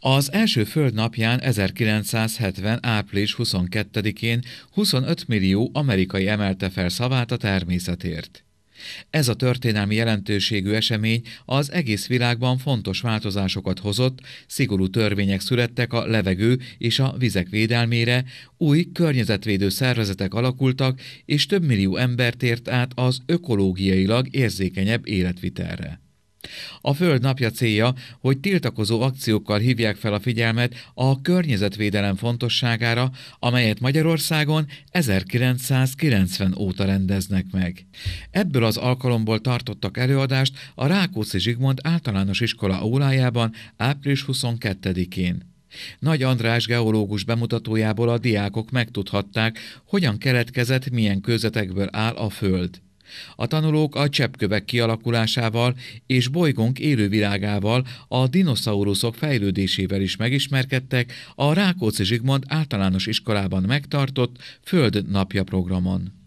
Az első napján 1970. április 22-én 25 millió amerikai emelte fel szavát a természetért. Ez a történelmi jelentőségű esemény az egész világban fontos változásokat hozott, szigorú törvények születtek a levegő és a vizek védelmére, új környezetvédő szervezetek alakultak, és több millió embert ért át az ökológiailag érzékenyebb életvitelre. A Föld napja célja, hogy tiltakozó akciókkal hívják fel a figyelmet a környezetvédelem fontosságára, amelyet Magyarországon 1990 óta rendeznek meg. Ebből az alkalomból tartottak előadást a Rákóczi Zsigmond általános iskola órájában április 22-én. Nagy András geológus bemutatójából a diákok megtudhatták, hogyan keletkezett, milyen kőzetekből áll a Föld. A tanulók a cseppkövek kialakulásával és bolygónk élővilágával, a dinoszauruszok fejlődésével is megismerkedtek a Rákóczi Zsigmond általános iskolában megtartott Föld napja programon.